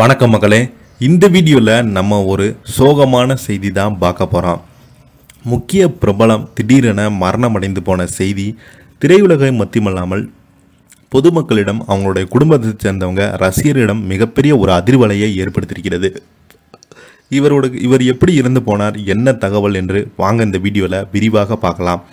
வணக்கம் மகளே இந்த வீடியோவில் நம்ம ஒரு சோகமான செய்தி தான் பார்க்க போகிறோம் முக்கிய பிரபலம் திடீரென மரணம் அடைந்து போன செய்தி திரையுலகை மத்தியமல்லாமல் பொதுமக்களிடம் அவங்களுடைய குடும்பத்தை சேர்ந்தவங்க ரசிகரிடம் மிகப்பெரிய ஒரு அதிர்வலையை ஏற்படுத்தியிருக்கிறது இவரோட இவர் எப்படி இருந்து போனார் என்ன தகவல் என்று வாங்க இந்த வீடியோவில் விரிவாக பார்க்கலாம்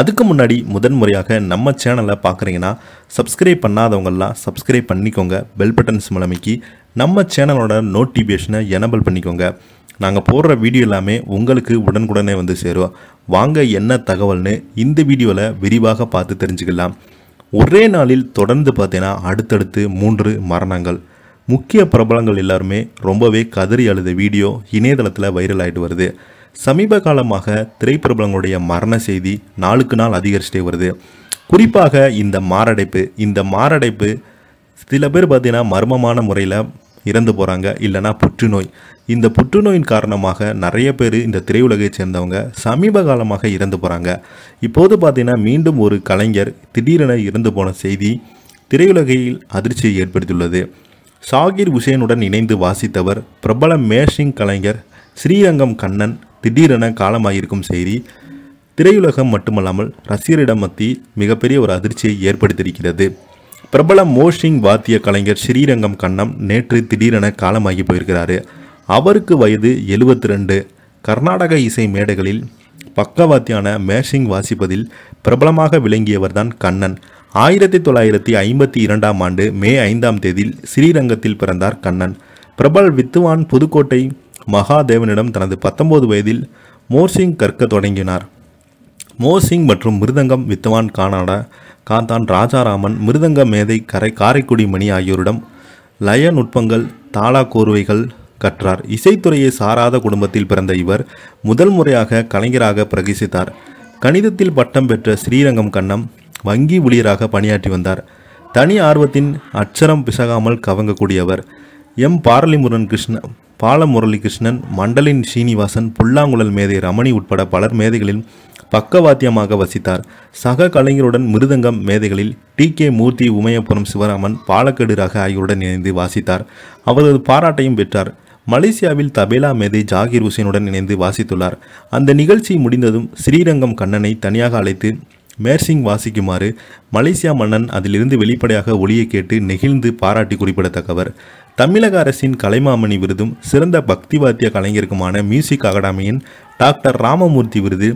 அதுக்கு முன்னாடி முதன்முறையாக நம்ம சேனலை பார்க்குறீங்கன்னா சப்ஸ்கிரைப் பண்ணாதவங்கெல்லாம் சப்ஸ்கிரைப் பண்ணிக்கோங்க பெல் பட்டன்ஸ் மூலமைக்கு நம்ம சேனலோட நோட்டிஃபிகேஷனை எனபிள் பண்ணிக்கோங்க நாங்கள் போடுற வீடியோ எல்லாமே உங்களுக்கு உடனுக்குடனே வந்து சேரும் வாங்க என்ன தகவல்னு இந்த வீடியோவில் விரிவாக பார்த்து தெரிஞ்சுக்கலாம் ஒரே நாளில் தொடர்ந்து பார்த்தீங்கன்னா அடுத்தடுத்து மூன்று மரணங்கள் முக்கிய பிரபலங்கள் எல்லாருமே ரொம்பவே கதறி அழுத வீடியோ இணையதளத்தில் வைரல் ஆகிட்டு வருது சமீப காலமாக திரைப்பிரபலங்களுடைய மரண செய்தி நாளுக்கு நாள் அதிகரிச்சிட்டே வருது குறிப்பாக இந்த மாரடைப்பு இந்த மாரடைப்பு சில பேர் பார்த்திங்கன்னா மர்மமான முறையில் இறந்து போகிறாங்க இல்லைனா புற்றுநோய் இந்த புற்றுநோயின் காரணமாக நிறைய பேர் இந்த திரையுலகை சேர்ந்தவங்க சமீப காலமாக இறந்து போகிறாங்க இப்போது பார்த்தீங்கன்னா மீண்டும் ஒரு கலைஞர் திடீரென இறந்து போன செய்தி திரையுலகையில் அதிர்ச்சியை ஏற்படுத்தியுள்ளது சாகிர் உசேனுடன் இணைந்து வாசித்தவர் பிரபல மேஷிங் கலைஞர் ஸ்ரீரங்கம் கண்ணன் திடீரென காலமாகியிருக்கும் செய்தி திரையுலகம் மட்டுமல்லாமல் ரசிகரிடம் மத்தி மிகப்பெரிய ஒரு அதிர்ச்சியை ஏற்படுத்தியிருக்கிறது பிரபல மோஷிங் வாத்திய கலைஞர் ஸ்ரீரங்கம் கண்ணம் நேற்று திடீரென காலமாகி போயிருக்கிறாரு அவருக்கு வயது எழுபத்தி ரெண்டு கர்நாடக இசை மேடைகளில் பக்கவாத்தியான மேஷிங் வாசிப்பதில் பிரபலமாக விளங்கியவர் தான் கண்ணன் ஆயிரத்தி தொள்ளாயிரத்தி ஐம்பத்தி இரண்டாம் ஆண்டு மே ஐந்தாம் தேதியில் ஸ்ரீரங்கத்தில் பிறந்தார் கண்ணன் பிரபல் வித்துவான் புதுக்கோட்டை மகாதேவனிடம் தனது பத்தொன்பது வயதில் மோர்சிங் கற்க தொடங்கினார் மோசிங் மற்றும் மிருதங்கம் வித்வான் கானாடா காந்தான் ராஜாராமன் மிருதங்க மேதை கரை காரைக்குடி மணி ஆகியோரிடம் லய நுட்பங்கள் தாளா கோர்வைகள் கற்றார் இசைத்துறையை சாராத குடும்பத்தில் பிறந்த இவர் முதல் முறையாக கலைஞராக பிரகசித்தார் கணிதத்தில் பட்டம் பெற்ற ஸ்ரீரங்கம் கண்ணம் வங்கி ஊழியராக பணியாற்றி வந்தார் தனி ஆர்வத்தின் அச்சரம் பிசகாமல் கவங்கக்கூடியவர் எம் பாரளிமுரன் கிருஷ்ணன் பாலமுரளிகிருஷ்ணன் மண்டலின் ஸ்ரீனிவாசன் புல்லாங்குழல் மேதை ரமணி உட்பட பலர் மேதைகளில் பக்கவாத்தியமாக வசித்தார் சக கலைஞருடன் மிருதங்கம் மேதைகளில் டி கே மூர்த்தி உமையபுரம் சிவராமன் பாலக்கேடு ரக ஆகியோருடன் இணைந்து வாசித்தார் அவரது பாராட்டையும் பெற்றார் மலேசியாவில் தபேலா மேதை ஜாகிர் ஹுசேனுடன் இணைந்து வாசித்துள்ளார் அந்த நிகழ்ச்சி முடிந்ததும் ஸ்ரீரங்கம் கண்ணனை தனியாக அழைத்து மேர்சிங் வாசிக்குமாறு மலேசியா மன்னன் அதிலிருந்து வெளிப்படையாக ஒளியை கேட்டு நெகிழ்ந்து பாராட்டி குறிப்பிடத்தக்கவர் தமிழக அரசின் கலைமாமணி விருதும் சிறந்த பக்தி வாத்திய கலைஞருக்குமான மியூசிக் அகாடமியின் டாக்டர் ராமமூர்த்தி விருது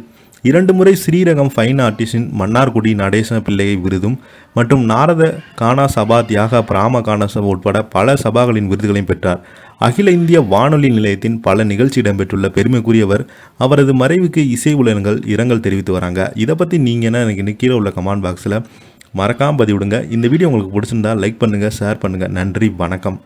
இரண்டு முறை ஸ்ரீரங்கம் ஃபைன் ஆர்டிஸ்டின் மன்னார்குடி நடேசன பிள்ளையை விருதும் மற்றும் நாரத கானா சபா தியாக பிராம கானா சபா உட்பட பல சபாக்களின் விருதுகளையும் பெற்றார் அகில இந்திய வானொலி நிலையத்தின் பல நிகழ்ச்சி இடம்பெற்றுள்ள பெருமைக்குரியவர் அவரது மறைவுக்கு இசை உலகங்கள் இரங்கல் தெரிவித்து வராங்க இதை பற்றி நீங்கள் என்ன எனக்கு கீழே உள்ள கமெண்ட் பாக்ஸில் மறக்காமல் பதிவிடுங்க இந்த வீடியோ உங்களுக்கு பிடிச்சிருந்தா லைக் பண்ணுங்கள் ஷேர் பண்ணுங்கள் நன்றி வணக்கம்